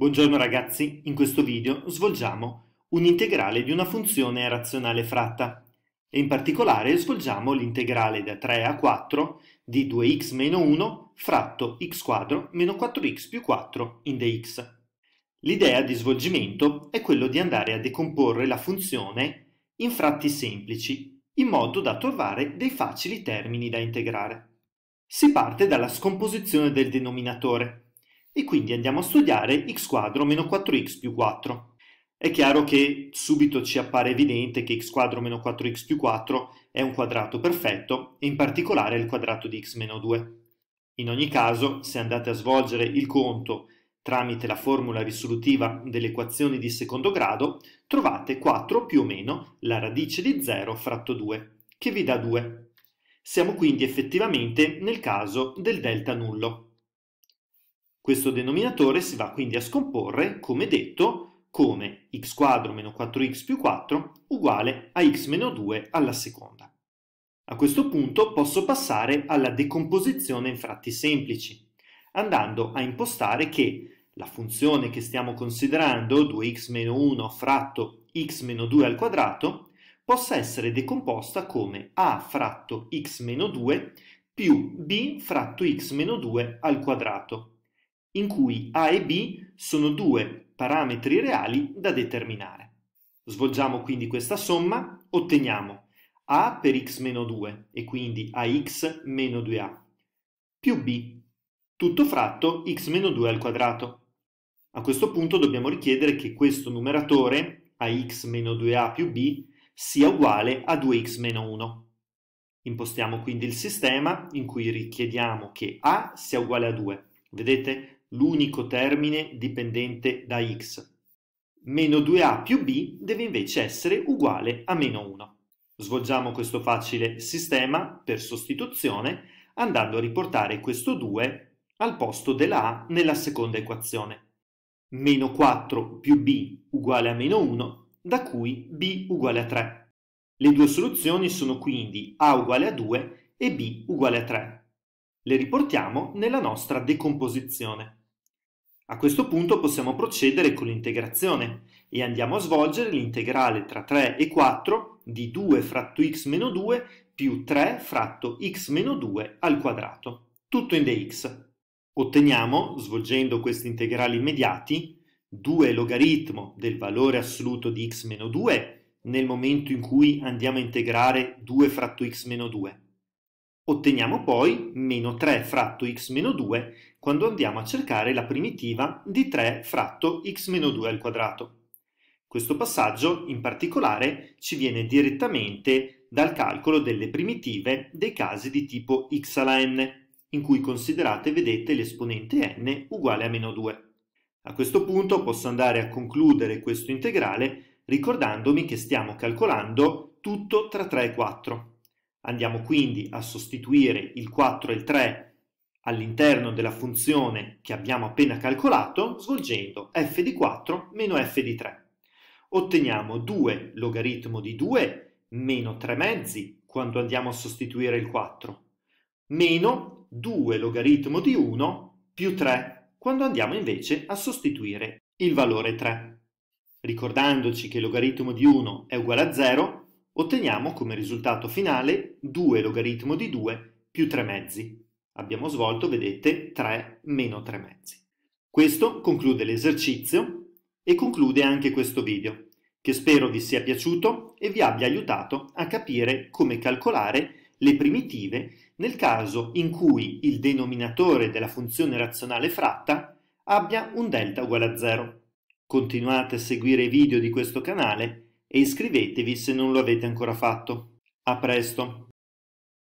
Buongiorno ragazzi, in questo video svolgiamo un'integrale di una funzione razionale fratta e in particolare svolgiamo l'integrale da 3 a 4 di 2x meno 1 fratto x quadro meno 4x più 4 in dx. L'idea di svolgimento è quello di andare a decomporre la funzione in fratti semplici in modo da trovare dei facili termini da integrare. Si parte dalla scomposizione del denominatore e quindi andiamo a studiare x quadro meno 4x più 4. È chiaro che subito ci appare evidente che x quadro meno 4x più 4 è un quadrato perfetto e in particolare il quadrato di x meno 2. In ogni caso, se andate a svolgere il conto tramite la formula risolutiva delle equazioni di secondo grado, trovate 4 più o meno la radice di 0 fratto 2, che vi dà 2. Siamo quindi effettivamente nel caso del delta nullo. Questo denominatore si va quindi a scomporre, come detto, come x quadro meno 4x più 4 uguale a x meno 2 alla seconda. A questo punto posso passare alla decomposizione in fratti semplici, andando a impostare che la funzione che stiamo considerando, 2x meno 1 fratto x meno 2 al quadrato, possa essere decomposta come a fratto x meno 2 più b fratto x meno 2 al quadrato, in cui a e b sono due parametri reali da determinare. Svolgiamo quindi questa somma, otteniamo a per x meno 2 e quindi ax meno 2a più b, tutto fratto x meno 2 al quadrato. A questo punto dobbiamo richiedere che questo numeratore, ax meno 2a più b, sia uguale a 2x meno 1. Impostiamo quindi il sistema in cui richiediamo che a sia uguale a 2. Vedete? l'unico termine dipendente da x. Meno 2a più b deve invece essere uguale a meno 1. Svolgiamo questo facile sistema per sostituzione andando a riportare questo 2 al posto della a nella seconda equazione. Meno 4 più b uguale a meno 1, da cui b uguale a 3. Le due soluzioni sono quindi a uguale a 2 e b uguale a 3. Le riportiamo nella nostra decomposizione. A questo punto possiamo procedere con l'integrazione e andiamo a svolgere l'integrale tra 3 e 4 di 2 fratto x meno 2 più 3 fratto x meno 2 al quadrato, tutto in dx. Otteniamo, svolgendo questi integrali immediati, 2 logaritmo del valore assoluto di x meno 2 nel momento in cui andiamo a integrare 2 fratto x meno 2 Otteniamo poi meno 3 fratto x meno 2 quando andiamo a cercare la primitiva di 3 fratto x meno 2 al quadrato. Questo passaggio, in particolare, ci viene direttamente dal calcolo delle primitive dei casi di tipo x alla n, in cui considerate, vedete, l'esponente n uguale a meno 2. A questo punto posso andare a concludere questo integrale ricordandomi che stiamo calcolando tutto tra 3 e 4. Andiamo quindi a sostituire il 4 e il 3 all'interno della funzione che abbiamo appena calcolato svolgendo f di 4 meno f di 3. Otteniamo 2 logaritmo di 2 meno 3 mezzi quando andiamo a sostituire il 4, meno 2 logaritmo di 1 più 3 quando andiamo invece a sostituire il valore 3. Ricordandoci che il logaritmo di 1 è uguale a 0, Otteniamo come risultato finale 2 logaritmo di 2 più 3 mezzi. Abbiamo svolto, vedete, 3 meno 3 mezzi. Questo conclude l'esercizio e conclude anche questo video, che spero vi sia piaciuto e vi abbia aiutato a capire come calcolare le primitive nel caso in cui il denominatore della funzione razionale fratta abbia un delta uguale a 0. Continuate a seguire i video di questo canale e iscrivetevi se non lo avete ancora fatto. A presto!